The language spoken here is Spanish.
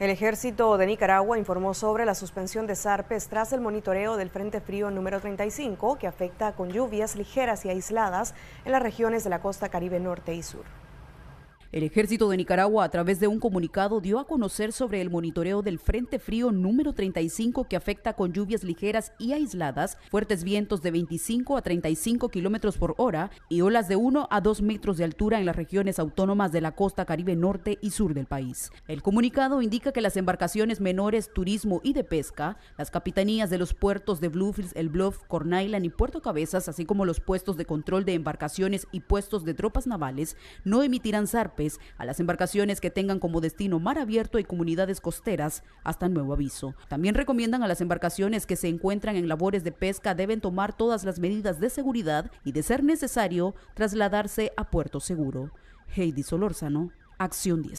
El ejército de Nicaragua informó sobre la suspensión de SARPES tras el monitoreo del Frente Frío número 35 que afecta con lluvias ligeras y aisladas en las regiones de la costa caribe norte y sur. El ejército de Nicaragua, a través de un comunicado, dio a conocer sobre el monitoreo del Frente Frío número 35 que afecta con lluvias ligeras y aisladas, fuertes vientos de 25 a 35 kilómetros por hora y olas de 1 a 2 metros de altura en las regiones autónomas de la costa caribe norte y sur del país. El comunicado indica que las embarcaciones menores, turismo y de pesca, las capitanías de los puertos de Bluefields, El Bluff, Corn Island y Puerto Cabezas, así como los puestos de control de embarcaciones y puestos de tropas navales, no emitirán zarpas a las embarcaciones que tengan como destino mar abierto y comunidades costeras hasta nuevo aviso. También recomiendan a las embarcaciones que se encuentran en labores de pesca deben tomar todas las medidas de seguridad y de ser necesario trasladarse a puerto seguro. Heidi Solórzano, Acción 10.